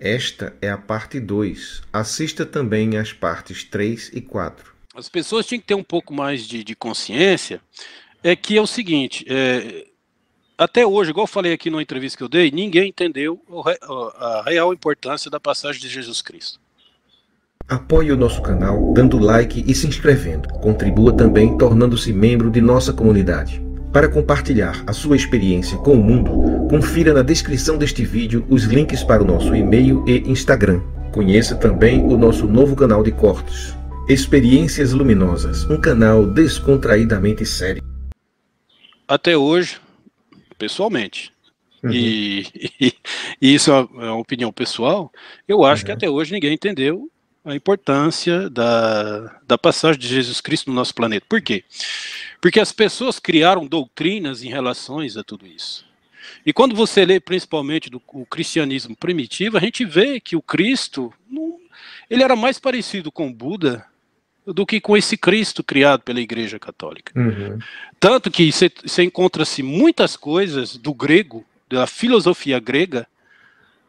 Esta é a parte 2. Assista também as partes 3 e 4. As pessoas têm que ter um pouco mais de, de consciência. É que é o seguinte: é, até hoje, igual eu falei aqui na entrevista que eu dei, ninguém entendeu a real importância da passagem de Jesus Cristo. Apoie o nosso canal dando like e se inscrevendo. Contribua também tornando-se membro de nossa comunidade. Para compartilhar a sua experiência com o mundo, confira na descrição deste vídeo os links para o nosso e-mail e Instagram. Conheça também o nosso novo canal de cortes, Experiências Luminosas, um canal descontraídamente sério. Até hoje, pessoalmente, uhum. e, e, e, isso é, é uma opinião pessoal, eu acho uhum. que até hoje ninguém entendeu a importância da, da passagem de Jesus Cristo no nosso planeta. Por quê? Porque as pessoas criaram doutrinas em relação a tudo isso. E quando você lê principalmente do, o cristianismo primitivo, a gente vê que o Cristo, não, ele era mais parecido com Buda do que com esse Cristo criado pela Igreja Católica. Uhum. Tanto que você encontra-se muitas coisas do grego, da filosofia grega,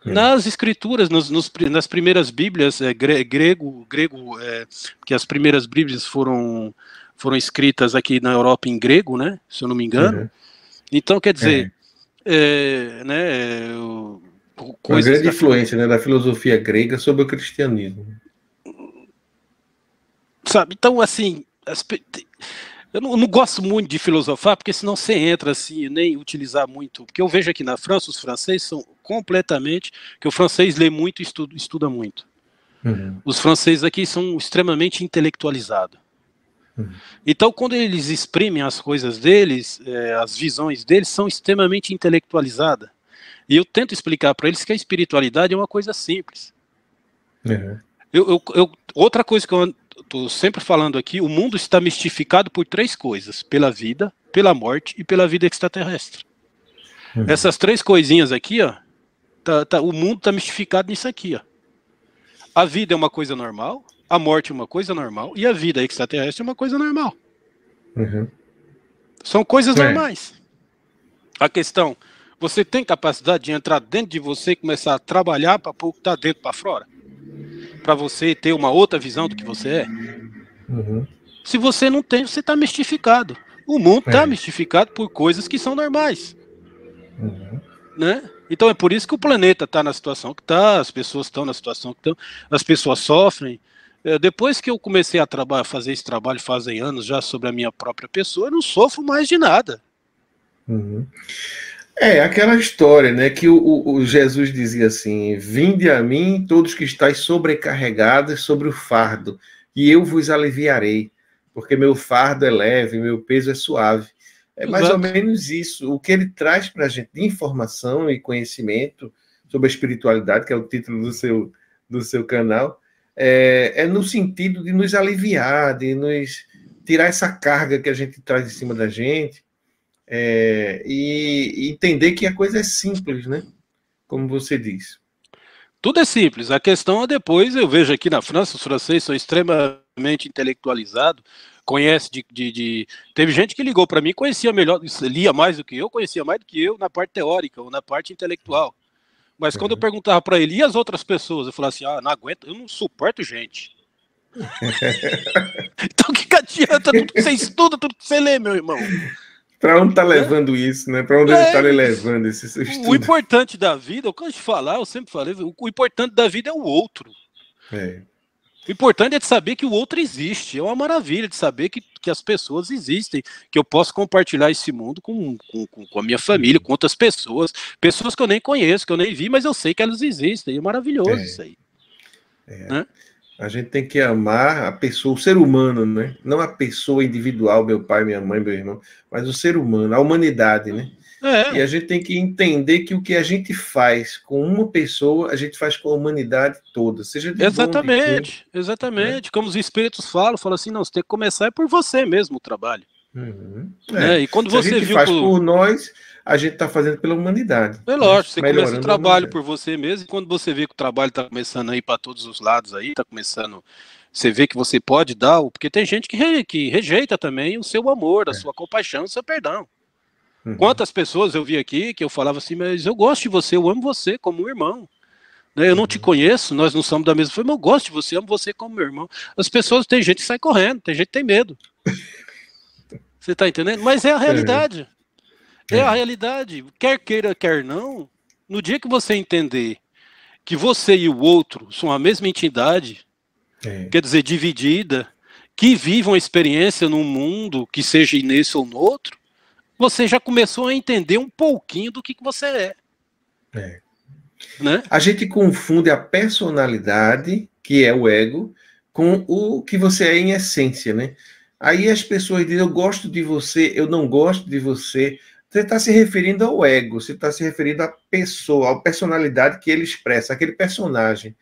é. Nas escrituras, nos, nos, nas primeiras bíblias, é, grego, grego é, que as primeiras bíblias foram, foram escritas aqui na Europa em grego, né, se eu não me engano. Uhum. Então, quer dizer, é. é né, o, Uma grande da... influência né, da filosofia grega sobre o cristianismo. Sabe, então, assim, as... Eu não, não, gosto muito de filosofar, porque senão você entra assim, nem utilizar muito. Porque eu vejo aqui na França, os franceses são completamente, que o francês lê muito e estuda, estuda muito. Uhum. Os franceses aqui são extremamente intelectualizados. Uhum. Então, quando eles exprimem as coisas deles, é, as visões deles são extremamente intelectualizadas. E eu tento explicar para eles que a espiritualidade é uma coisa simples. Uhum. Eu, eu, eu, outra coisa que eu estou sempre falando aqui, o mundo está mistificado por três coisas: pela vida, pela morte e pela vida extraterrestre. Uhum. Essas três coisinhas aqui, ó, tá, tá, o mundo está mistificado nisso aqui. Ó. A vida é uma coisa normal, a morte é uma coisa normal e a vida extraterrestre é uma coisa normal. Uhum. São coisas é. normais. A questão, você tem capacidade de entrar dentro de você e começar a trabalhar para pouco está dentro para fora? Para você ter uma outra visão do que você é? Uhum. Se você não tem, você está mistificado. O mundo está é. mistificado por coisas que são normais. Uhum. Né? Então é por isso que o planeta está na situação que está, as pessoas estão na situação que estão, as pessoas sofrem. É, depois que eu comecei a trabalhar, fazer esse trabalho fazem anos já sobre a minha própria pessoa, eu não sofro mais de nada. Uhum. É aquela história, né? Que o, o, Jesus dizia assim: Vinde a mim, todos que estáis sobrecarregados sobre o fardo, e eu vos aliviarei, porque meu fardo é leve, meu peso é suave. É mais Exato. ou menos isso. O que ele traz para a gente de informação e conhecimento sobre a espiritualidade, que é o título do seu, do seu canal, é, é no sentido de nos aliviar, de nos tirar essa carga que a gente traz em cima da gente é, e, e entender que a coisa é simples, né? Como você diz. Tudo é simples. A questão é depois, eu vejo aqui na França, os franceses são extremamente intelectualizados, conhece de, de, de... Teve gente que ligou para mim, conhecia melhor, lia mais do que eu, conhecia mais do que eu na parte teórica ou na parte intelectual. Mas quando eu uhum. perguntava para ele e as outras pessoas, eu falava assim: ah, não aguento, eu não suporto gente. então o que, adianta tudo que você estuda, tudo que você lê, meu irmão? Para onde está levando isso, né? Para onde é, está levando esse estudo? O importante da vida, o que eu te falar, eu sempre falei, o, importante da vida é o outro. É. O importante é de saber que o outro existe. É uma maravilha de saber que, que as pessoas existem, que eu posso compartilhar esse mundo com, com, com a minha família, com outras pessoas, pessoas que eu nem conheço, que eu nem vi, mas eu sei que elas existem. É maravilhoso é. isso aí. É. Né? A gente tem que amar a pessoa, o ser humano, né? Não a pessoa individual, meu pai, minha mãe, meu irmão, mas o ser humano, a humanidade, né? É. E a gente tem que entender que o que a gente faz com uma pessoa, a gente faz com a humanidade toda. Seja exatamente, bom, né? exatamente. Como os espíritos falam, falam assim, não, você tem que começar é por você mesmo o trabalho. Uhum. Né? É. E quando Se você a gente faz por... por nós, a gente está fazendo pela humanidade. É lógico, você começa o trabalho por você mesmo, e quando você vê que o trabalho está começando aí para todos os lados aí, está começando você vê que você pode dar, porque tem gente que, re, que rejeita também o seu amor, a é. sua compaixão, o seu perdão. Uhum. Quantas pessoas eu vi aqui que eu falava assim, mas eu gosto de você, eu amo você como um irmão. Né? Eu não uhum. te conheço, nós não somos da mesma forma, eu gosto de você, amo você como meu irmão. As pessoas, tem gente que sai correndo, tem gente que tem medo. Você tá entendendo? Mas é a é. realidade. É. é a realidade. Quer queira, quer não, no dia que você entender que você e o outro são a mesma entidade, é. quer dizer, dividida, que vivam a experiência num mundo que seja nesse ou no outro, você já começou a entender um pouquinho do que, que você é. é. Né? A gente confunde a personalidade, que é o ego, com o que você é em essência, né? Aí as pessoas dizem, eu gosto de você, eu não gosto de você. Você está se referindo ao ego, você está se referindo à pessoa, à personalidade que ele expressa, aquele personagem.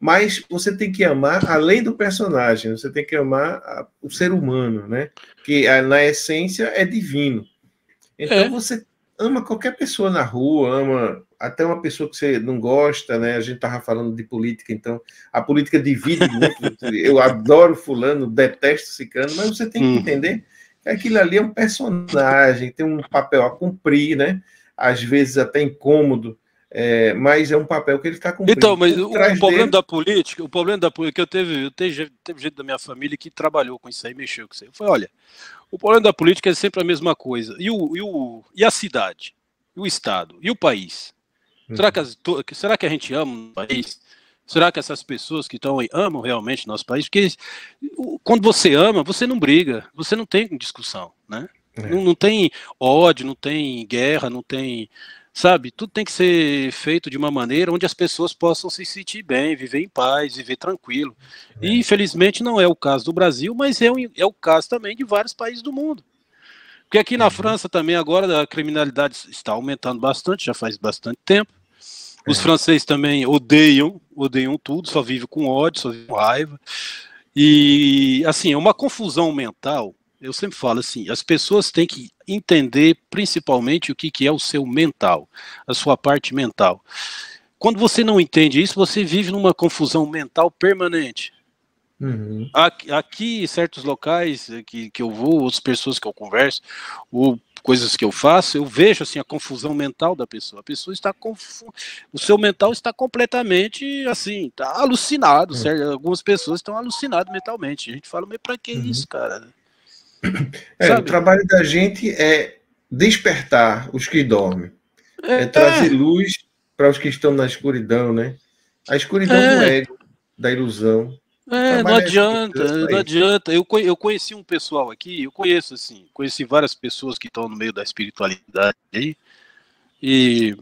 Mas você tem que amar além do personagem, você tem que amar o ser humano, né? Que eh, na essência é divino. Então é. você ama qualquer pessoa na rua, ama até uma pessoa que você não gosta, né? A gente tava falando de política, então a política divide muito. eu adoro fulano, detesto sicano, mas você tem que uhum. entender que aquilo ali é um personagem, tem um papel a cumprir, né? Às vezes até incômodo, é, mas é um papel que ele está cumprindo. Então, mas o problema dele... da política, o problema da política, eu teve, eu teve, teve gente da minha família que trabalhou com isso aí, mexeu com isso aí. Foi, olha, o problema da política é sempre a mesma coisa. E, o, e, o, e a cidade? E o Estado? E o país? Uhum. Será, que as, será que a gente ama o país? Será que essas pessoas que estão aí amam realmente nosso país? Porque quando você ama, você não briga, você não tem discussão, né? É. Não, não, tem ódio, não tem guerra, não tem Sabe, tudo tem que ser feito de uma maneira onde as pessoas possam se sentir bem, viver em paz, viver tranquilo. É. E infelizmente não é o caso do Brasil, mas é, um, é o caso também de vários países do mundo. Porque aqui na uhum. França também agora a criminalidade está aumentando bastante, já faz bastante tempo. É. Os é. franceses também odeiam, odeiam tudo, só vive com ódio, só vive com raiva. E assim, é uma confusão mental eu sempre falo assim, as pessoas têm que entender principalmente o que, que é o seu mental, a sua parte mental. Quando você não entende isso, você vive numa confusão mental permanente. Uhum. Aqui, aqui, em certos locais que, que eu vou, outras pessoas que eu converso, ou coisas que eu faço, eu vejo assim a confusão mental da pessoa. A pessoa está confusa, o seu mental está completamente assim, está alucinado, uhum. certo? Algumas pessoas estão alucinadas mentalmente. A gente fala, mas para que uhum. isso, cara? É, o trabalho da gente é despertar os que dormem, é, é trazer é. luz para os que estão na escuridão, né? A escuridão do é. ego, da ilusão. É, não é adianta, não adianta. Eu, eu conheci um pessoal aqui, eu conheço assim, conheci várias pessoas que estão no meio da espiritualidade aí, e,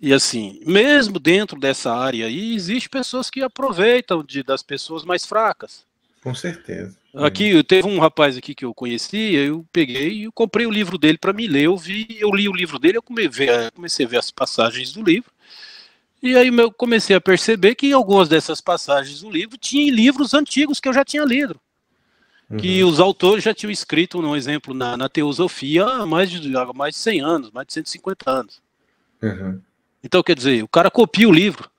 e assim, mesmo dentro dessa área aí, existe pessoas que aproveitam de, das pessoas mais fracas. Com certeza. Uhum. Aqui teve um rapaz aqui que eu conheci, eu peguei e comprei o livro dele para me ler. Eu vi, eu li o livro dele, eu comecei a ver as passagens do livro. E aí eu comecei a perceber que algumas dessas passagens do livro tinham livros antigos que eu já tinha lido. Uhum. Que os autores já tinham escrito, um exemplo, na, na teosofia há mais, de, mais de 100 anos, mais de 150 anos. Uhum. Então, quer dizer, o cara copia o livro.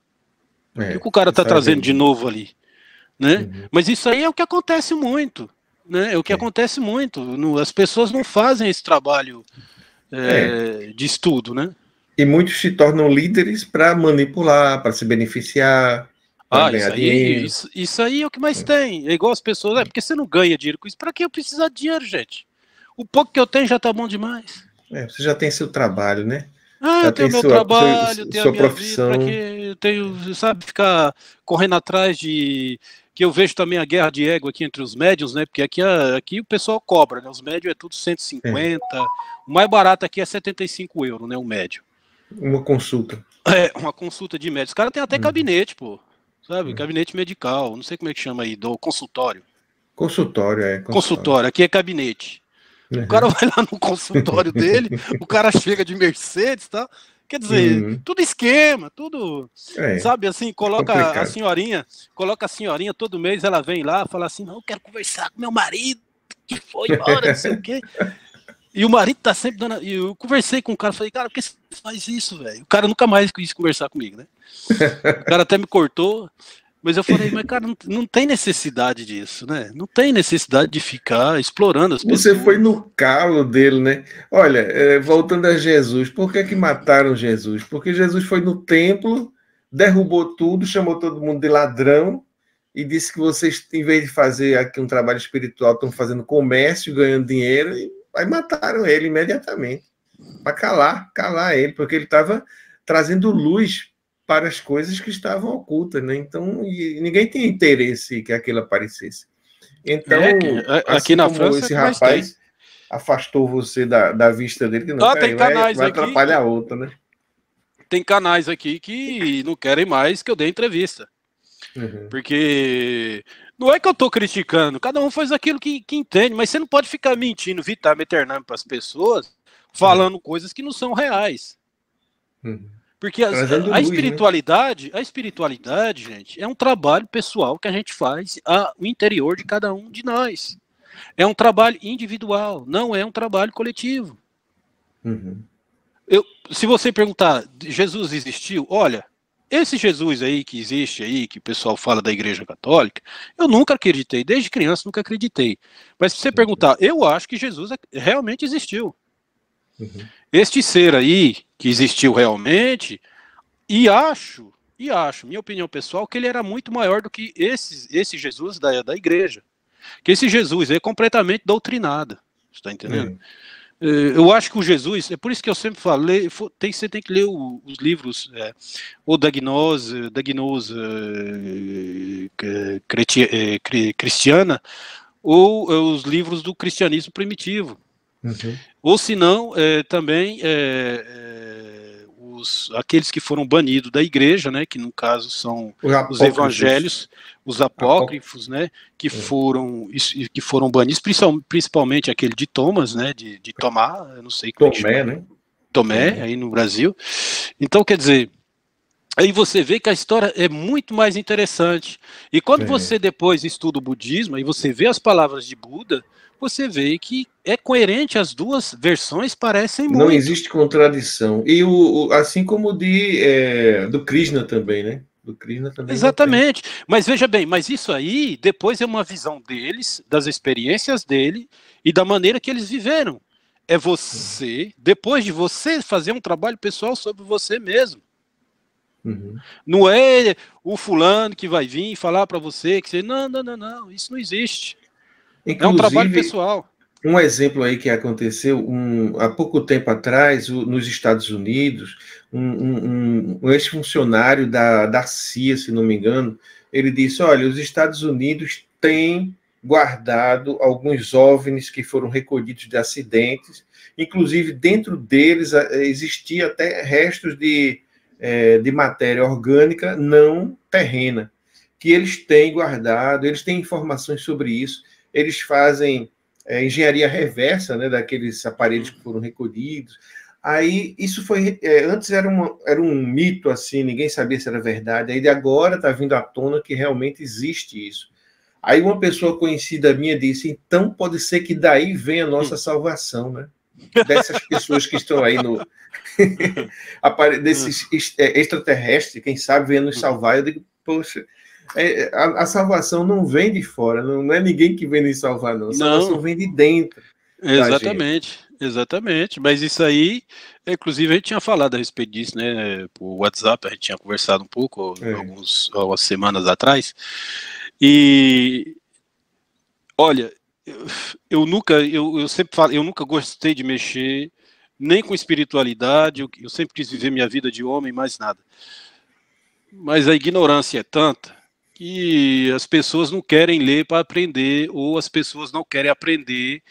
É, o que o cara está é trazendo de novo ali? Né? Uhum. Mas isso aí é o que acontece muito. Né? É o que é. acontece muito. No, as pessoas não fazem esse trabalho é, é. de estudo, né? E muitos se tornam líderes para manipular, para se beneficiar, para ah, ganhar isso aí, dinheiro. Isso, isso, aí é o que mais é. tem. É igual as pessoas, é, é porque você não ganha dinheiro com isso. Para que eu precisar de dinheiro, gente? O pouco que eu tenho já está bom demais. É, você já tem seu trabalho, né? Ah, eu tenho meu sua, trabalho, tenho sua a minha profissão. vida, que eu tenho, sabe, ficar correndo atrás de que eu vejo também a guerra de ego aqui entre os médios, né? Porque aqui, ah, aqui o pessoal cobra, né? Os médios é tudo 150. É. O mais barato aqui é 75 euros, né? O médio. Uma consulta. É, uma consulta de médio. Os caras têm até hum. gabinete, pô. Sabe? Hum. Gabinete medical. Não sei como é que chama aí, do consultório. Consultório, é. Consultório, consultório aqui é gabinete. Uhum. O cara vai lá no consultório dele, o cara chega de Mercedes, tá? Quer dizer, uhum. tudo esquema, tudo. É, sabe assim, coloca complicado. a senhorinha, coloca a senhorinha todo mês, ela vem lá, fala assim: não, eu quero conversar com meu marido, que foi embora, não sei o quê. E o marido tá sempre dando. E eu conversei com o cara, falei, cara, por que você faz isso, velho? O cara nunca mais quis conversar comigo, né? O cara até me cortou. Mas eu falei, mas cara, não, não, tem necessidade disso, né? Não tem necessidade de ficar explorando as pessoas. Você foi no calo dele, né? Olha, é, voltando a Jesus, por que, é que mataram Jesus? Porque Jesus foi no templo, derrubou tudo, chamou todo mundo de ladrão e disse que vocês, em vez de fazer aqui um trabalho espiritual, estão fazendo comércio, ganhando dinheiro, e aí mataram ele imediatamente. Para calar, calar ele, porque ele estava trazendo luz para as coisas que estavam ocultas, né? Então, ninguém tinha interesse que aquilo aparecesse. Então, é, é assim aqui na França esse rapaz afastou você da, da vista dele, não, ah, tem canais vai, vai aqui, atrapalhar outra, né? Tem canais aqui que não querem mais que eu dê entrevista. Uhum. Porque não é que eu tô criticando, cada um faz aquilo que, que entende, mas você não pode ficar mentindo, vitar, meternando para as pessoas, uhum. falando uhum. coisas que não são reais. Uhum. Porque a, a, né? espiritualidade, a espiritualidade, gente, é um trabalho pessoal que a gente faz ao interior de cada um de nós. É um trabalho individual, não é um trabalho coletivo. Uhum. Eu, se você perguntar, Jesus existiu? Olha, esse Jesus aí que existe aí, que o pessoal fala da Igreja Católica, eu nunca acreditei, desde criança nunca acreditei. Mas se você perguntar, eu acho que Jesus é, realmente existiu. Uhum. Este ser aí, que existiu realmente, e acho, e acho, minha opinião pessoal, que ele era muito maior do que esse, esse Jesus da, da igreja. Que esse Jesus é completamente doutrinado. está entendendo? Hum. Eu acho que o Jesus, é por isso que eu sempre falei, tem, você tem que ler o, os livros é, ou da gnose, é, é cristiana, ou os livros do cristianismo primitivo. Uhum. Ou se não, é, também é, é, os, aqueles que foram banidos da igreja, né, que no caso são os evangelhos, os apócrifos, né, que é. foram que foram banidos, principalmente aquele de Thomas, né, de, de Tomá, não sei como é Tomé, né? Tomé, aí no Brasil. Então, quer dizer, aí você vê que a história é muito mais interessante. E quando é. você depois estuda o budismo, aí você vê as palavras de Buda, você vê que é coerente, as duas versões parecem Não existe contradição. E o, o assim como de, é, do Krishna também, né? Do Krishna também. Exatamente. Mas veja bem, mas isso aí depois é uma visão deles, das experiências dele e da maneira que eles viveram. É você, depois de você fazer um trabalho pessoal sobre você mesmo. Uhum. Não é o fulano que vai vir falar para você que você não, não, não, não, isso não existe. Inclusive, é um trabalho pessoal. Um exemplo aí que aconteceu um, há pouco tempo atrás, o, nos Estados Unidos, um, um, um ex-funcionário da, da CIA, se não me engano, ele disse: olha, os Estados Unidos têm guardado alguns OVNIs que foram recolhidos de acidentes, inclusive dentro deles eh, existia até restos de, é, de matéria orgânica não terrena, que eles têm guardado, eles têm informações sobre isso eles fazem é, engenharia reversa né, daqueles aparelhos que uhum. foram recolhidos. Aí isso foi. É, antes era, uma, era um mito assim, ninguém sabia se era verdade. Aí agora está vindo à tona que realmente existe isso. Aí uma pessoa conhecida minha disse: então pode ser que daí venha a nossa hum. salvação, né? Dessas pessoas que estão aí no. desses hum. é, extraterrestres, quem sabe venha nos hum. salvar. Eu digo: poxa, é, a, a, salvação não vem de fora, não, não, é ninguém que vem nos salvar, não. A salvação não. vem de dentro. Exatamente, exatamente. Mas isso aí, inclusive, a gente tinha falado a respeito disso, né? Por WhatsApp, a gente tinha conversado um pouco é. alguns, algumas semanas atrás. E olha, eu, eu nunca, eu, eu sempre falo, eu nunca gostei de mexer nem com espiritualidade, eu, eu sempre quis viver minha vida de homem, mais nada. Mas a ignorância é tanta que as pessoas não querem ler para aprender ou as pessoas não querem aprender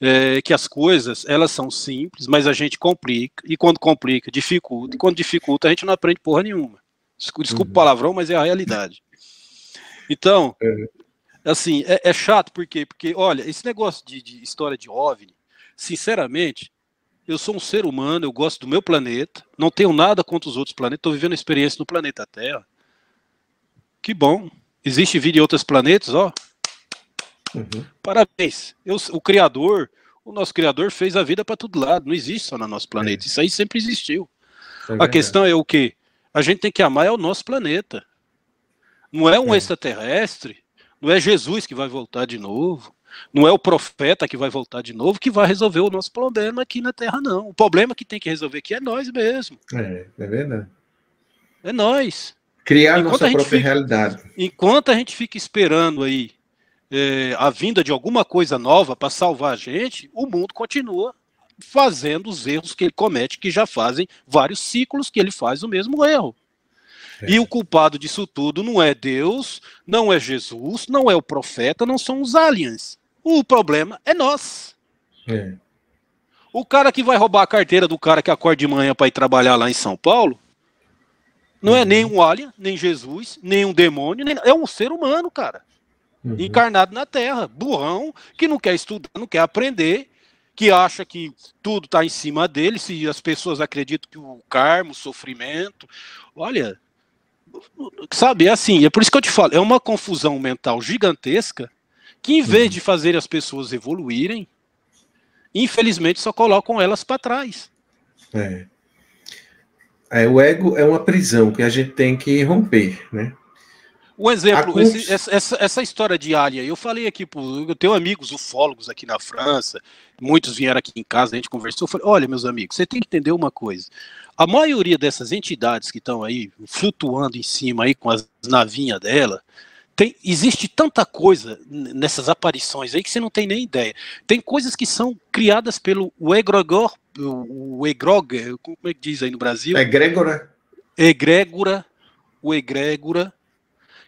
é, que as coisas elas são simples, mas a gente complica e quando complica dificulta e quando dificulta a gente não aprende porra nenhuma. Desculpa o uhum. palavrão, mas é a realidade. Então, é. assim, é, é, chato por quê? Porque olha, esse negócio de, de história de OVNI, sinceramente, eu sou um ser humano, eu gosto do meu planeta, não tenho nada contra os outros planetas, estou vivendo a experiência no planeta Terra. Que bom. Existe vida em outros planetas, ó. Uhum. Parabéns. Eu, o Criador, o nosso Criador fez a vida para todo lado. Não existe só no nosso planeta. É. Isso aí sempre existiu. É a questão é o que? A gente tem que amar é o nosso planeta. Não é um é. extraterrestre, não é Jesus que vai voltar de novo, não é o profeta que vai voltar de novo que vai resolver o nosso problema aqui na Terra, não. O problema que tem que resolver aqui é nós mesmo. É, é verdade. É nós. Criar enquanto nossa própria fica, realidade. Enquanto a gente fica esperando aí é, a vinda de alguma coisa nova para salvar a gente, o mundo continua fazendo os erros que ele comete, que já fazem vários ciclos que ele faz o mesmo erro. É. E o culpado disso tudo não é Deus, não é Jesus, não é o profeta, não são os aliens. O problema é nós. É. O cara que vai roubar a carteira do cara que acorda de manhã para ir trabalhar lá em São Paulo, não é uhum. é nem um alien, nem Jesus, nem um demônio, nem... é um ser humano, cara. Uhum. Encarnado na Terra, burrão, que não quer estudar, não quer aprender, que acha que tudo está em cima dele, se as pessoas acreditam que o karma, o sofrimento. Olha, sabe, é assim, é por isso que eu te falo, é uma confusão mental gigantesca que em vez uhum. de fazer as pessoas evoluírem, infelizmente só colocam elas para trás. É. É, o ego é uma prisão que a gente tem que romper, né? Um exemplo, cons... esse, essa, essa, história de alien, eu falei aqui, eu tenho amigos ufólogos aqui na França, muitos vieram aqui em casa, a gente conversou, eu falei, olha, meus amigos, você tem que entender uma coisa, a maioria dessas entidades que estão aí flutuando em cima aí com as navinhas dela, tem, existe tanta coisa nessas aparições aí que você não tem nem ideia. Tem coisas que são criadas pelo egregor, o egregor, como é que diz aí no Brasil? Egrégora. Egrégora, o egrégora,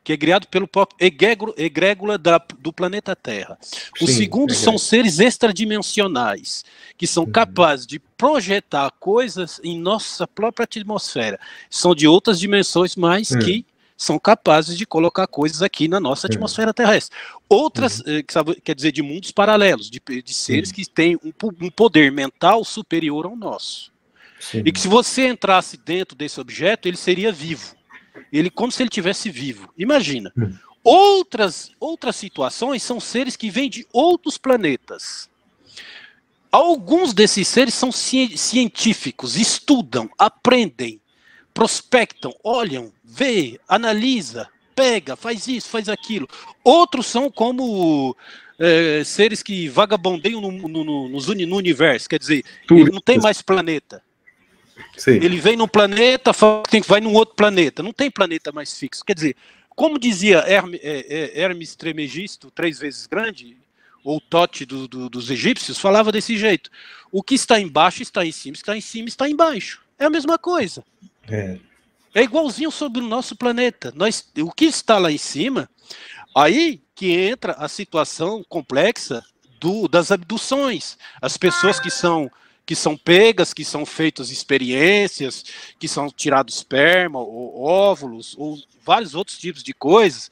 que é criado pelo próprio egrégora, da, do planeta Terra. O Sim, segundo é são seres extradimensionais, que são uhum. capazes de projetar coisas em nossa própria atmosfera. São de outras dimensões, mas uhum. que são capazes de colocar coisas aqui na nossa é. atmosfera terrestre. Outras, uhum. Eh, quer dizer, de mundos paralelos, de, de seres que têm um, um, poder mental superior ao nosso. Sim. E que se você entrasse dentro desse objeto, ele seria vivo. Ele como se ele tivesse vivo. Imagina. Uhum. Outras outras situações são seres que vêm de outros planetas. Alguns desses seres são ci científicos, estudam, aprendem, prospectam, olham, vê, analisa, pega, faz isso, faz aquilo. Outros são como é, seres que vagabondeiam no, no, no, no, universo, quer dizer, ele não tem mais planeta. Sim. Ele vem num planeta, vai num outro planeta, não tem planeta mais fixo. Quer dizer, como dizia Hermes, é, é, Hermes Tremegisto, três vezes grande, ou Tote do, do, dos egípcios, falava desse jeito: o que está embaixo está em cima, está em cima está embaixo. É a mesma coisa. É. é igualzinho sobre o nosso planeta. Nós, o que está lá em cima, aí que entra a situação complexa do, das abduções. As pessoas que são que são pegas, que são feitas experiências, que são tirados esperma ou óvulos ou vários outros tipos de coisas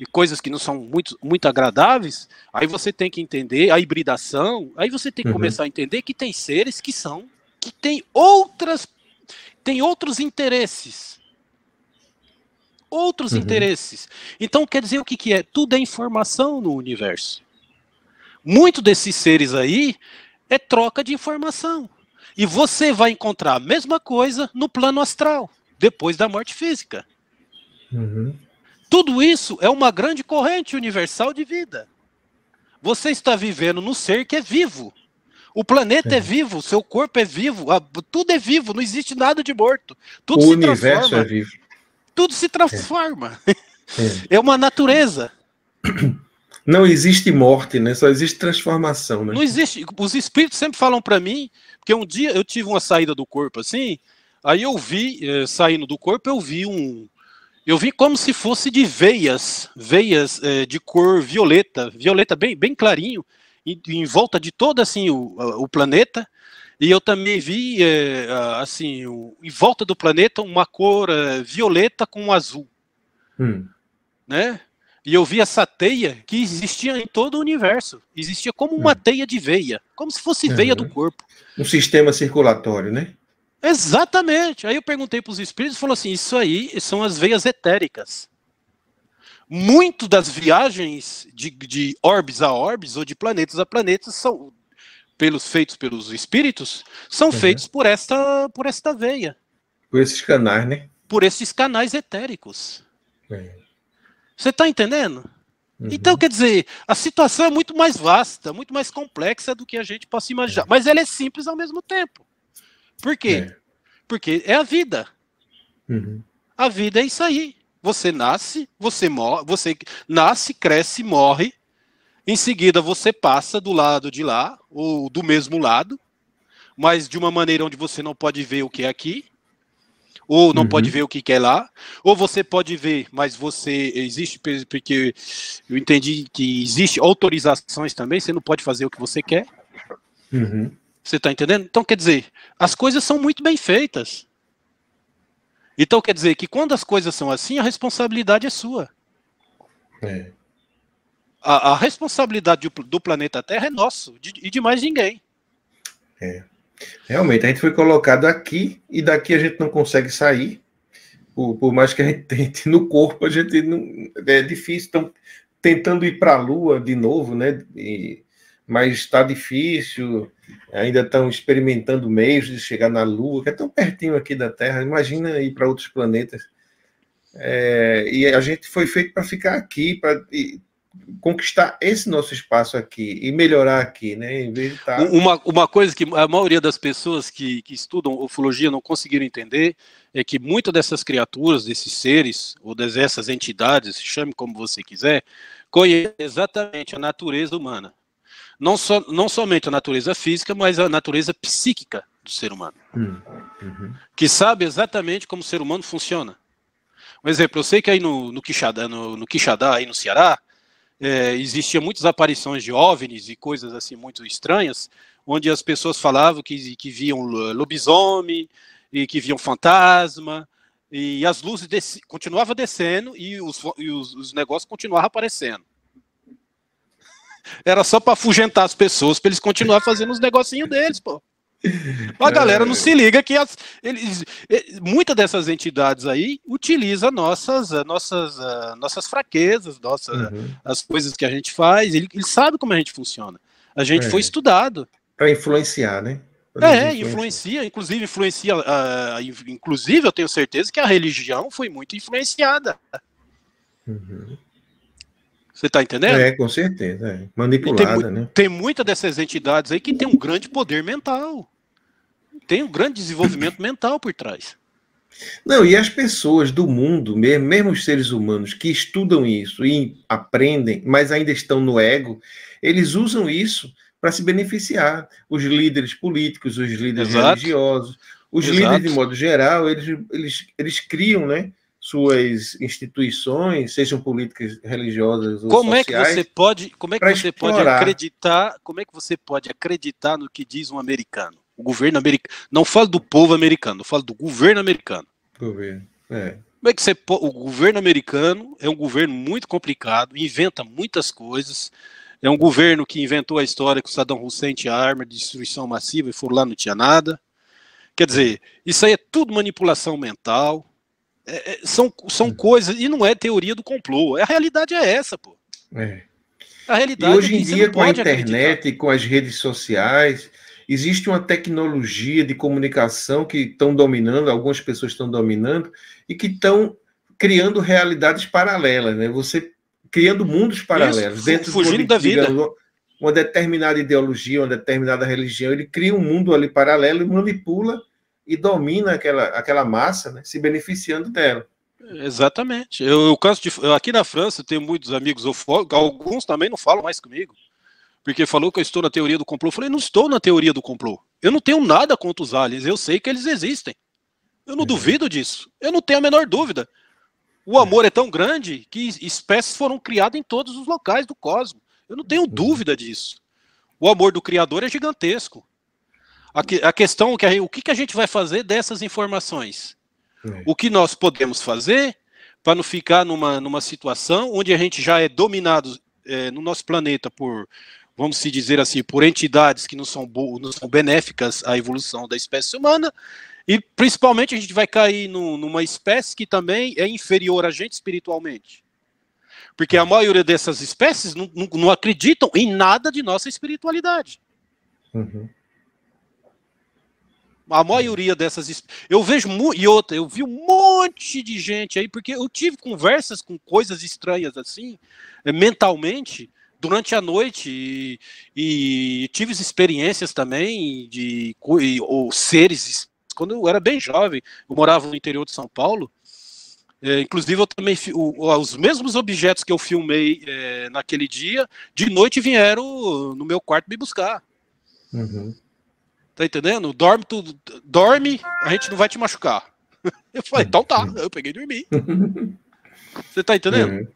e coisas que não são muito, muito agradáveis, aí você tem que entender a hibridação, aí você tem que uhum. começar a entender que tem seres que são que têm outras tem outros interesses. Outros uhum. interesses. Então quer dizer o que, que é? Tudo é informação no universo. Muito desses seres aí é troca de informação. E você vai encontrar a mesma coisa no plano astral, depois da morte física. Uhum. Tudo isso é uma grande corrente universal de vida. Você está vivendo no ser que é vivo. O planeta é, é vivo, seu corpo é vivo, tudo é vivo, não existe nada de morto. Tudo o se universo transforma. é vivo. Tudo se é. transforma. É, é uma natureza. Não existe morte, né? Só existe transformação, né? Não existe. Os espíritos sempre falam para mim, porque um dia eu tive uma saída do corpo assim, aí eu vi, eh, saindo do corpo, eu vi um, eu vi como se fosse de veias, veias é, de cor violeta, violeta bem, bem clarinho, em, volta de todo assim o, o planeta. E eu também vi é, assim o, em volta do planeta uma cor é, violeta com azul, hum. né? E eu vi essa teia que existia em todo o universo. Existia como uma hum. teia de veia, como se fosse uhum. veia do uhum. corpo. Um sistema circulatório, né? Exatamente. Aí eu perguntei para os espíritos, falou assim: isso aí são as veias etéricas muito das viagens de, de orbes a orbes ou de planetas a planetas são pelos feitos pelos espíritos são uhum. feitos por esta por esta veia por esses canais né por esses canais etéricos uhum. você está entendendo uhum. então quer dizer a situação é muito mais vasta muito mais complexa do que a gente possa imaginar é. mas ela é simples ao mesmo tempo por quê é. porque é a vida uhum. a vida é isso aí você nasce, você morre, você nasce, cresce, morre. Em seguida, você passa do lado de lá, ou do mesmo lado, mas de uma maneira onde você não pode ver o que é aqui, ou não uhum. pode ver o que é lá, ou você pode ver, mas você existe, porque eu entendi que existe autorizações também, você não pode fazer o que você quer. Uhum. Você está entendendo? Então, quer dizer, as coisas são muito bem feitas. Então quer dizer que quando as coisas são assim, a responsabilidade é sua. É. A, a, responsabilidade do, do, planeta Terra é nosso de, e de mais ninguém. É. Realmente, a gente foi colocado aqui e daqui a gente não consegue sair. Por, por mais que a gente tente no corpo, a gente não. É difícil. Estão tentando ir para a Lua de novo, né? E, mas está difícil ainda estão experimentando meios de chegar na Lua, que é tão pertinho aqui da Terra, imagina ir para outros planetas. É, e a gente foi feito para ficar aqui, para conquistar esse nosso espaço aqui e melhorar aqui, né? Em vez de estar... Tá uma, uma coisa que a maioria das pessoas que, que estudam ufologia não conseguiram entender é que muitas dessas criaturas, desses seres, ou dessas entidades, chame como você quiser, conhecem exatamente a natureza humana não, so, não somente a natureza física, mas a natureza psíquica do ser humano, hum, uhum. que sabe exatamente como o ser humano funciona. Um exemplo, eu sei que aí no, no, Quixadá, no, no Quixadá, aí no Ceará, é, existiam muitas aparições de OVNIs e coisas assim muito estranhas, onde as pessoas falavam que, que viam é, lobisomem e que viam fantasma, e as luzes desse, continuavam descendo e os, e os, os negócios continuavam aparecendo. Era só para afugentar as pessoas, para eles continuar fazendo os negocinhos deles, pô. A galera não é. se liga que as, eles, muitas dessas entidades aí utiliza nossas eh, nossas eh, nossas fraquezas, nossas uhum. as coisas que a gente faz. Ele, ele, sabe como a gente funciona. A gente é. foi estudado para influenciar, né? Pra é, influencia, inclusive influencia, uh, inclusive eu tenho certeza que a religião foi muito influenciada. Uhum. Você está entendendo? É, com certeza. É. Manipulada, tem, né? Tem muitas dessas entidades aí que tem um grande poder mental. Tem um grande desenvolvimento mental por trás. Não, e as pessoas do mundo, mesmo, mesmo os seres humanos que estudam isso e aprendem, mas ainda estão no ego, eles usam isso para se beneficiar. Os líderes políticos, os líderes Exato. religiosos, os Exato. líderes de modo geral, eles, eles, eles criam, né? suas instituições, sejam políticas religiosas ou como sociais, é que você pode, como é que você explorar. pode acreditar, como é que você pode acreditar no que diz um americano? O governo americano, não falo do povo americano, falo do governo americano. Governo, é. Como é que você o governo americano é um governo muito complicado, inventa muitas coisas. É um governo que inventou a história que o Saddam Hussein tinha arma de destruição massiva e foram lá não tinha nada. Quer dizer, isso aí é tudo manipulação mental é, é, são, são é. coisas, e não é teoria do complô, é, a realidade é essa, pô. É. A realidade e hoje em dia, com a internet, acreditar. com as redes sociais, existe uma tecnologia de comunicação que estão dominando, algumas pessoas estão dominando, e que estão criando realidades paralelas, né? Você criando mundos paralelos. Isso, dentro fugindo de, da vida. Uma determinada ideologia, uma determinada religião, ele cria um mundo ali paralelo e manipula e domina aquela, aquela massa, né, se beneficiando dela. Exatamente. Eu, eu canso de. aqui na França eu tenho muitos amigos, alguns também não falam mais comigo. Porque falou que eu estou na teoria do complô. Eu falei, não estou na teoria do complô. Eu não tenho nada contra os aliens, eu sei que eles existem. Eu não é. duvido disso. Eu não tenho a menor dúvida. O é. amor é, é tão grande que espécies foram criadas em todos os locais do cosmos. Eu não tenho uhum. dúvida disso. O amor do Criador é gigantesco. A, que, a questão que a, o que, que a gente vai fazer dessas informações? É. O que nós podemos fazer para não ficar numa, numa situação onde a gente já é dominado é, no nosso planeta por, vamos se dizer assim, por entidades que não são, não são benéficas à evolução da espécie humana, e principalmente a gente vai cair no, numa espécie que também é inferior a gente espiritualmente. Porque a maioria dessas espécies não, não, não acreditam em nada de nossa espiritualidade. Uhum. A maioria dessas. Eu vejo. E outra, eu vi um monte de gente aí, porque eu tive conversas com coisas estranhas assim, eh, mentalmente, durante a noite. E, e tive experiências também de. E, ou seres. Quando eu era bem jovem, eu morava no interior de São Paulo. É, inclusive, eu também o, os mesmos objetos que eu filmei é, naquele dia, de noite vieram no meu quarto me buscar. Uhum. Tá entendendo? Dorme tudo. Dorme, a gente não vai te machucar. Eu falei, então tá, eu peguei e dormi. Você tá entendendo? É.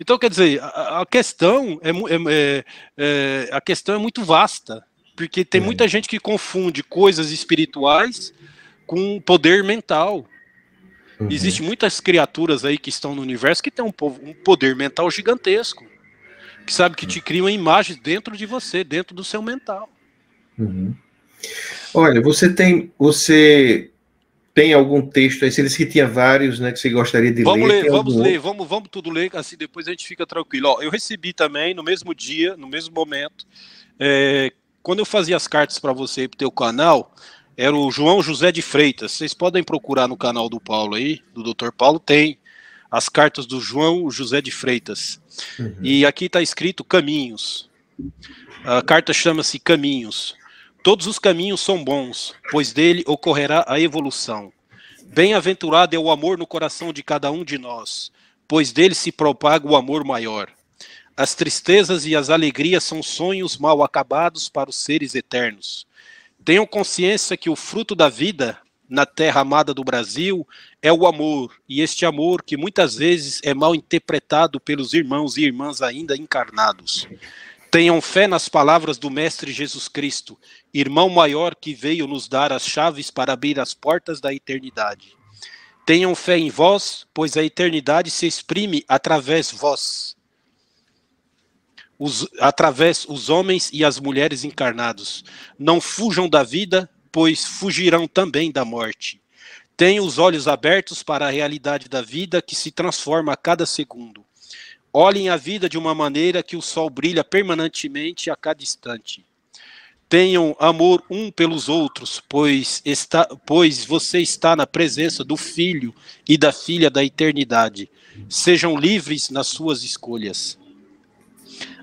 Então, quer dizer, a, a questão é, é, é, é, a questão é muito vasta, porque tem uhum. muita gente que confunde coisas espirituais com poder mental. Uhum. Existem muitas criaturas aí que estão no universo que têm um, um poder mental gigantesco, que sabe que te uhum. criam imagens dentro de você, dentro do seu mental. Uhum. Olha, você tem, você tem algum texto aí? Se disse que tinha vários, né, que você gostaria de vamos ler. ler vamos ler, vamos, vamos tudo ler, assim depois a gente fica tranquilo. Ó, eu recebi também no mesmo dia, no mesmo momento, é, quando eu fazia as cartas para você e para o teu canal, era o João José de Freitas. Vocês podem procurar no canal do Paulo aí, do Dr. Paulo, tem as cartas do João José de Freitas. Uhum. E aqui está escrito Caminhos. A carta chama-se Caminhos. Todos os caminhos são bons, pois dele ocorrerá a evolução. Bem-aventurado é o amor no coração de cada um de nós, pois dele se propaga o amor maior. As tristezas e as alegrias são sonhos mal acabados para os seres eternos. Tenham consciência que o fruto da vida na terra amada do Brasil é o amor, e este amor que muitas vezes é mal interpretado pelos irmãos e irmãs ainda encarnados. Tenham fé nas palavras do Mestre Jesus Cristo, irmão maior que veio nos dar as chaves para abrir as portas da eternidade. Tenham fé em vós, pois a eternidade se exprime através vós. Os, através os homens e as mulheres encarnados. Não fujam da vida, pois fugirão também da morte. Tenham os olhos abertos para a realidade da vida que se transforma a cada segundo. Olhem a vida de uma maneira que o sol brilha permanentemente a cada instante. Tenham amor um pelos outros, pois, está, pois você está na presença do Filho e da Filha da eternidade. Sejam livres nas suas escolhas.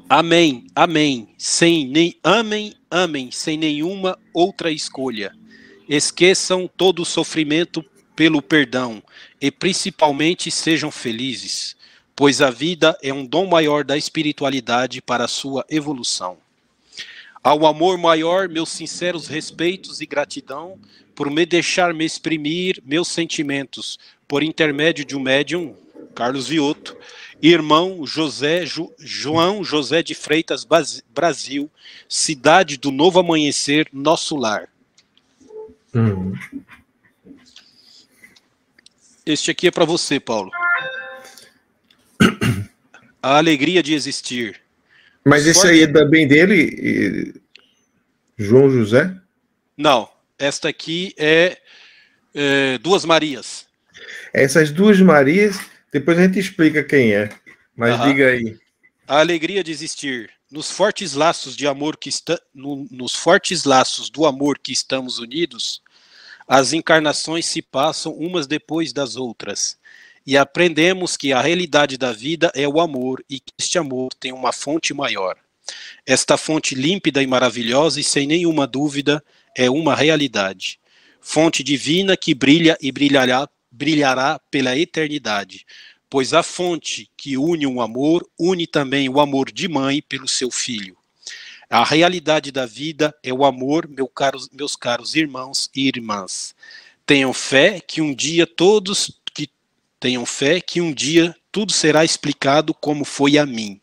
Amém, amém, sem nem amem, amem, sem nenhuma outra escolha. Esqueçam todo o sofrimento pelo perdão e principalmente sejam felizes, pois a vida é um dom maior da espiritualidade para a sua evolução. Ao amor maior, meus sinceros respeitos e gratidão por me deixar me exprimir meus sentimentos por intermédio de um médium, Carlos Vioto, irmão José jo, João José de Freitas Brasil, cidade do Novo Amanhecer, nosso lar. Hum. Este aqui é para você, Paulo. A alegria de existir. Mas esse aí é também dele, João José? Não, esta aqui é, é, Duas Marias. Essas Duas Marias, depois a gente explica quem é, mas Aham. diga aí. A alegria de existir nos fortes laços de amor que está, no, nos fortes laços do amor que estamos unidos, as encarnações se passam umas depois das outras e aprendemos que a realidade da vida é o amor e que este amor tem uma fonte maior. Esta fonte límpida e maravilhosa e sem nenhuma dúvida é uma realidade. Fonte divina que brilha e brilhará, brilhará pela eternidade, pois a fonte que une o um amor une também o amor de mãe pelo seu filho. A realidade da vida é o amor, meu caros, meus caros irmãos e irmãs. Tenham fé que um dia todos Tenham fé que um dia tudo será explicado como foi a mim,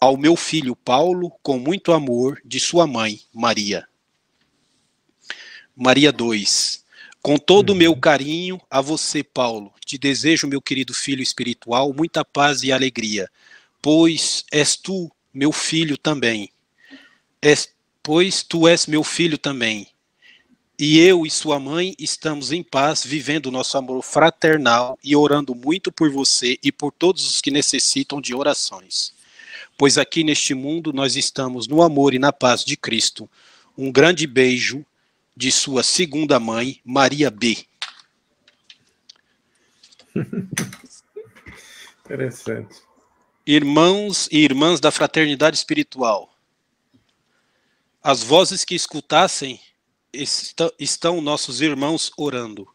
ao meu filho Paulo, com muito amor, de sua mãe, Maria. Maria 2. Com todo o meu uhum. carinho a você, Paulo, te desejo, meu querido filho espiritual, muita paz e alegria, pois és tu meu filho também. És, pois tu és meu filho também. E eu e sua mãe estamos em paz, vivendo o nosso amor fraternal e orando muito por você e por todos os que necessitam de orações. Pois aqui neste mundo nós estamos no amor e na paz de Cristo. Um grande beijo de sua segunda mãe, Maria B. Interessante. Irmãos e irmãs da fraternidade espiritual, as vozes que escutassem estão nossos irmãos orando.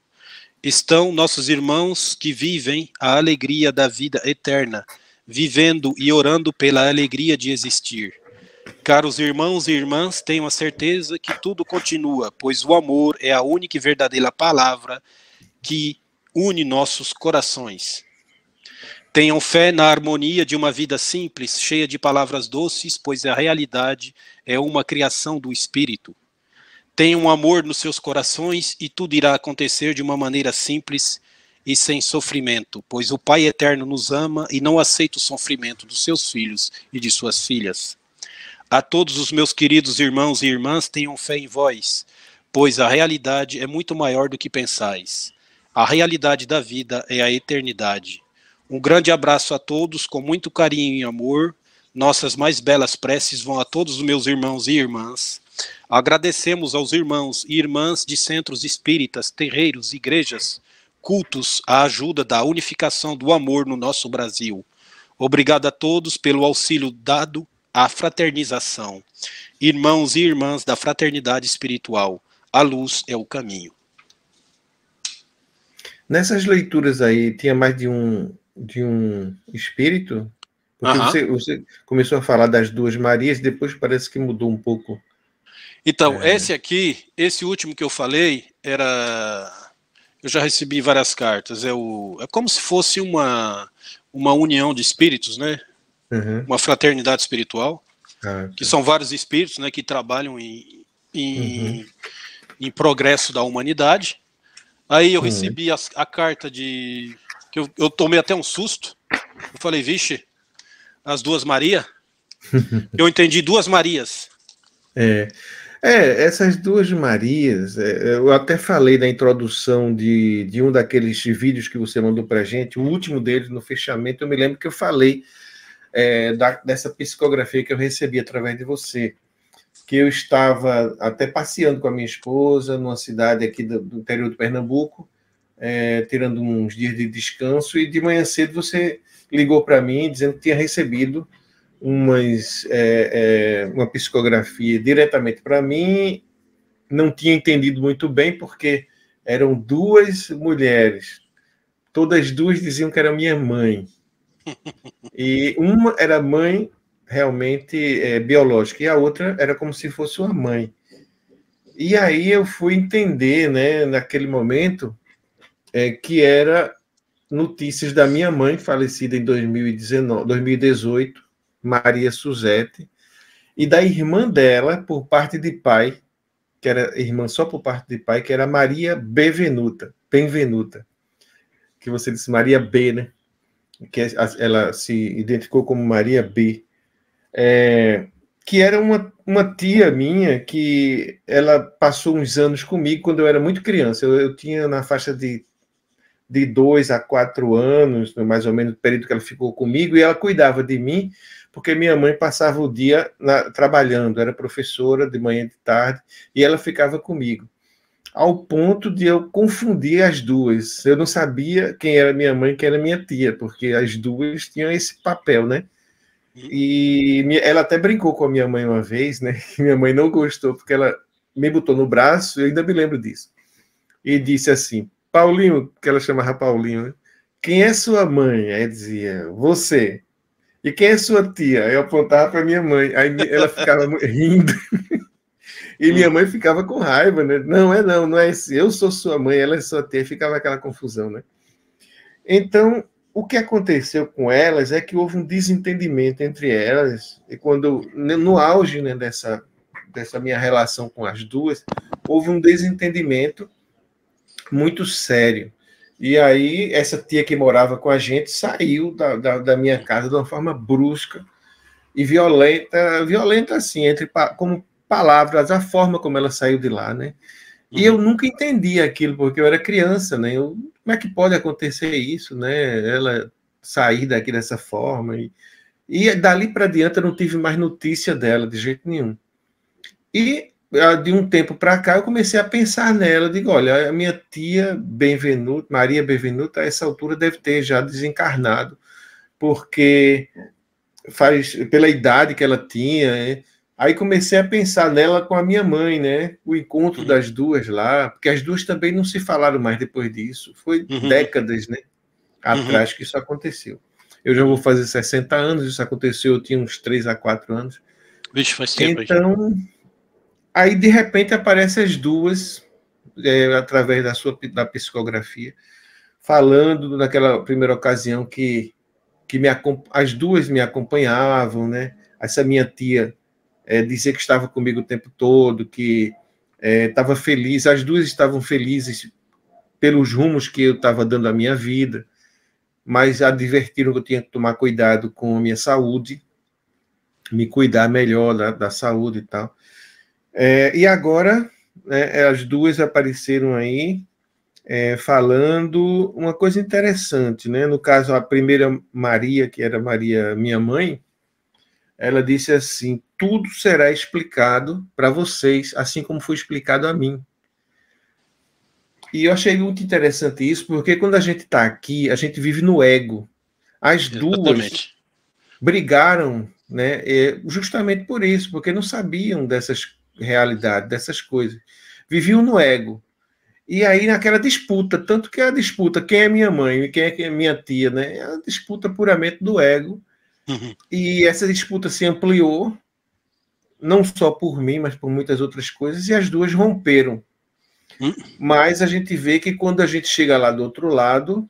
Estão nossos irmãos que vivem a alegria da vida eterna, vivendo e orando pela alegria de existir. Caros irmãos e irmãs, tenho a certeza que tudo continua, pois o amor é a única e verdadeira palavra que une nossos corações. Tenham fé na harmonia de uma vida simples, cheia de palavras doces, pois a realidade é uma criação do espírito. Tenham amor nos seus corações e tudo irá acontecer de uma maneira simples e sem sofrimento, pois o Pai eterno nos ama e não aceita o sofrimento dos seus filhos e de suas filhas. A todos os meus queridos irmãos e irmãs, tenham fé em vós, pois a realidade é muito maior do que pensais. A realidade da vida é a eternidade. Um grande abraço a todos, com muito carinho e amor. Nossas mais belas preces vão a todos os meus irmãos e irmãs. Agradecemos aos irmãos e irmãs de centros espíritas, terreiros, igrejas, cultos, a ajuda da unificação do amor no nosso Brasil. Obrigado a todos pelo auxílio dado à fraternização. Irmãos e irmãs da fraternidade espiritual, a luz é o caminho. Nessas leituras aí, tinha mais de um, de um espírito? Porque uhum. você, você começou a falar das duas Marias, depois parece que mudou um pouco. Então, é. esse aqui, esse último que eu falei, era. Eu já recebi várias cartas. É, o... é como se fosse uma, uma união de espíritos, né? Uhum. Uma fraternidade espiritual. Ah, tá. que são vários espíritos né, que trabalham em, em, uhum. em progresso da humanidade. Aí eu recebi a, a, carta de. que eu, eu tomei até um susto. Eu falei, vixe, as duas Maria? eu entendi duas Marias. É. É, essas duas Marias, é, é, eu até falei na introdução de, de um daqueles vídeos que você mandou para gente, o último deles no fechamento, eu me lembro que eu falei é, da, dessa psicografia que eu recebi através de você, que eu estava até passeando com a minha esposa numa cidade aqui do, do interior de Pernambuco, é, tirando uns dias de descanso, e de manhã cedo você ligou para mim dizendo que tinha recebido umas, é, é, uma psicografia diretamente para mim, não tinha entendido muito bem, porque eram duas mulheres. Todas duas diziam que era minha mãe. E uma era mãe realmente é, biológica, e a outra era como se fosse uma mãe. E aí eu fui entender, né, naquele momento, é, que era notícias da minha mãe, falecida em 2019, 2018, Maria Suzete, e da irmã dela, por parte de pai, que era irmã só por parte de pai, que era Maria Bevenuta, Benvenuta, que você disse Maria B, né? Que é ela se identificou como Maria B, é, que era uma, uma tia minha que ela passou uns anos comigo quando eu era muito criança. Eu, eu tinha na faixa de de dois a quatro anos, mais ou menos, o período que ela ficou comigo, e ela cuidava de mim porque minha mãe passava o dia na, trabalhando, era professora de manhã e de tarde, e ela ficava comigo, ao ponto de eu confundir as duas. Eu não sabia quem era minha mãe e quem era minha tia, porque as duas tinham esse papel, né? E ela até brincou com a minha mãe uma vez, né? Minha mãe não gostou, porque ela me botou no braço, eu ainda me lembro disso. E disse assim: Paulinho, que ela chamava Paulinho, né? quem é sua mãe? Aí dizia: Você. E quem é sua tia? Eu apontava para minha mãe. Aí ela ficava rindo. E minha mãe ficava com raiva, né? Não, é não, não é esse. Eu sou sua mãe, ela é sua tia. Ficava aquela confusão, né? Então, o que aconteceu com elas é que houve um desentendimento entre elas. E quando, no auge né, dessa, dessa minha relação com as duas, houve um desentendimento muito sério. E aí, essa tia que morava com a gente saiu da, da, da minha casa de uma forma brusca e violenta, violenta assim, entre como palavras, a forma como ela saiu de lá, né? E uhum. eu nunca entendi aquilo, porque eu era criança, né? Eu, como é que pode acontecer isso, né? Ela sair daqui dessa forma. E, e dali para adiante eu não tive mais notícia dela de jeito nenhum. E ah, de um tempo para cá, eu comecei a pensar nela. Eu digo, olha, a minha tia Benvenuto, Maria Benvenuto, a essa altura deve ter já desencarnado, porque faz pela idade que ela tinha. Né? Aí comecei a pensar nela com a minha mãe, né? O encontro uhum. das duas lá, porque as duas também não se falaram mais depois disso. Foi uhum. décadas, né? Uhum. Atrás uhum. que isso aconteceu. Eu já vou fazer 60 anos, isso aconteceu, eu tinha uns 3 a 4 anos. Vixe, faz tempo. Então, aí Aí, de repente, aparecem as duas, é, através da sua da psicografia, falando naquela primeira ocasião que, que me, as duas me acompanhavam, né? Essa minha tia é, dizia que estava comigo o tempo todo, que estava é, feliz, as duas estavam felizes pelos rumos que eu estava dando à minha vida, mas advertiram que eu tinha que tomar cuidado com a minha saúde, me cuidar melhor da, da saúde e tal. É, e agora, né, é, as duas apareceram aí é, falando uma coisa interessante, né? No caso, a primeira Maria, que era Maria, minha mãe, ela disse assim: tudo será explicado para vocês, assim como foi explicado a mim. E eu achei muito interessante isso, porque quando a gente está aqui, a gente vive no ego. As duas brigaram, né? É, justamente por isso, porque não sabiam dessas realidade dessas coisas. Viviam no ego. E aí naquela disputa, tanto que é a disputa quem é minha mãe e quem é, é, minha tia, né? É a disputa puramente do ego. Uhum. E essa disputa se ampliou, não só por mim, mas por muitas outras coisas, e as duas romperam. Uhum. Mas a gente vê que quando a gente chega lá do outro lado,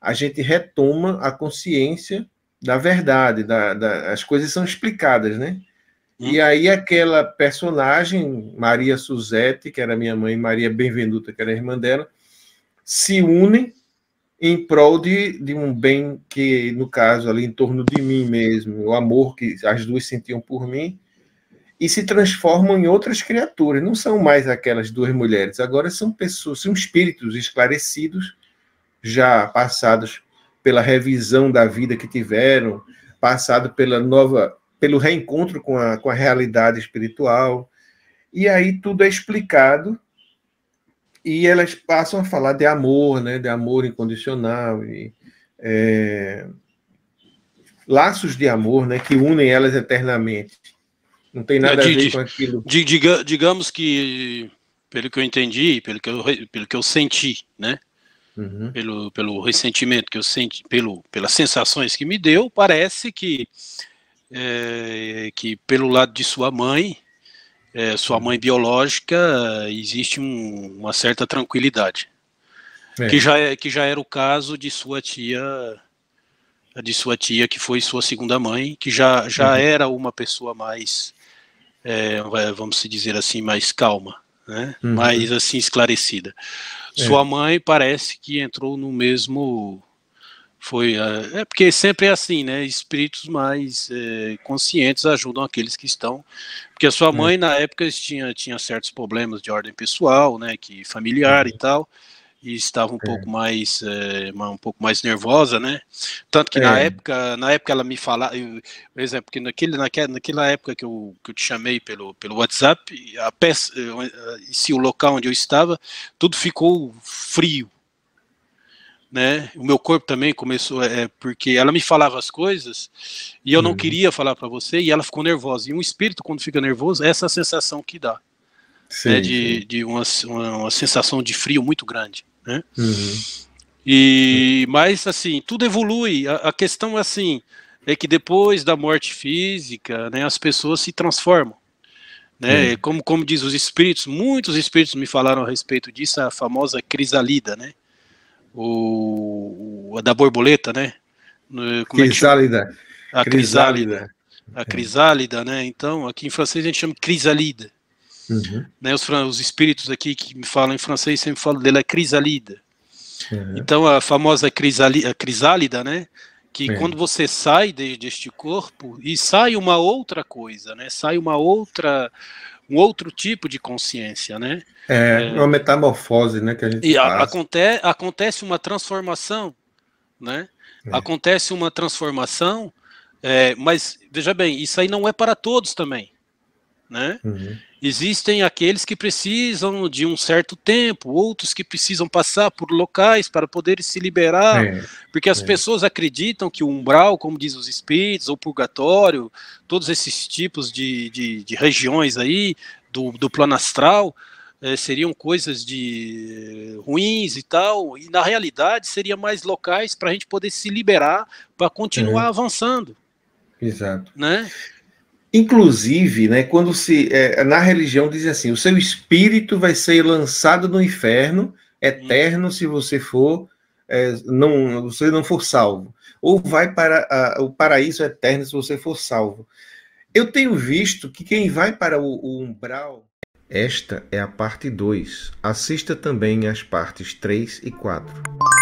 a gente retoma a consciência da verdade, da, da, as coisas são explicadas, né? E aí aquela personagem, Maria Suzette, que era minha mãe, Maria Benvenuta, que era irmã dela, se unem em prol de, de um bem que, no caso, ali em torno de mim mesmo, o amor que as duas sentiam por mim, e se transformam em outras criaturas. Não são mais aquelas duas mulheres, agora são pessoas, são espíritos esclarecidos, já passados pela revisão da vida que tiveram, passado pela nova pelo reencontro com a, com a realidade espiritual. E aí tudo é explicado e elas passam a falar de amor, né, de amor incondicional e é, laços de amor, né, que unem elas eternamente. Não tem nada de, a ver com aquilo. De, diga, digamos que pelo que eu entendi, pelo que eu, pelo que eu senti, né, uhum. pelo, pelo ressentimento que eu senti, pelo, pelas sensações que me deu, parece que é, que pelo lado de sua mãe, é, sua mãe biológica, existe um, uma certa tranquilidade. É. Que, já, é, que já era o caso de sua tia de sua tia que foi sua segunda mãe que já, já uhum. era uma pessoa mais é, vamos dizer assim mais calma né uhum. mais assim esclarecida é. sua mãe parece que entrou no mesmo foi é, é porque sempre é assim, né? Espíritos mais é, conscientes ajudam aqueles que estão, porque a sua hum. mãe na época tinha tinha certos problemas de ordem pessoal, né? Que familiar e uhum. tal, e estava um pouco é. mais é, um pouco mais nervosa, né? Tanto que na é. época na época ela me falava, por exemplo, que naquele naquela, naquela época que eu, que eu te chamei pelo pelo WhatsApp, a peça, se o local onde eu estava, tudo ficou frio né? O meu corpo também começou, é, porque ela me falava as coisas e eu uhum. não queria falar para você e ela ficou nervosa. E um espírito, quando fica nervoso, é essa sensação que dá. Né? Sim, né? De, de uma, uma, uma, sensação de frio muito grande, né? Uhum. E, uhum. mas, assim, tudo evolui. A, a questão, assim, é que depois da morte física, né, as pessoas se transformam. Né? Como, como diz os espíritos, muitos espíritos me falaram a respeito disso, a famosa crisalida, né? o, da borboleta, né? Como é crisálida. É a crisálida. A crisálida, né? Então, aqui em francês a gente chama crisálida. Uhum. Né, os, os, espíritos aqui que me falam em francês sempre falam dela crisálida. Uhum. Então, a famosa crisálida, a crisálida, né? Que uhum. quando você sai de, deste corpo e sai uma outra coisa, né? Sai uma outra um outro tipo de consciência, né? É, é, é uma metamorfose, né? Que a gente e a, aconte, acontece uma transformação, né? É. Acontece uma transformação, é, mas veja bem, isso aí não é para todos também. Né? Uhum. Existem aqueles que precisam de um certo tempo, outros que precisam passar por locais para poder se liberar, é, porque as é. pessoas acreditam que o umbral, como diz os espíritos, ou purgatório, todos esses tipos de, de, de regiões aí do, do plano astral, é, seriam coisas de eh, ruins e tal, e na realidade seria mais locais para a gente poder se liberar para continuar uhum. avançando. Exato. Né? Inclusive, né, quando se é, na religião diz assim, o seu espírito vai ser lançado no inferno eterno se você for é, não você não for salvo, ou vai para a, o paraíso eterno se você for salvo. Eu tenho visto que quem vai para o, o umbral. Esta é a parte 2. Assista também às partes 3 e 4.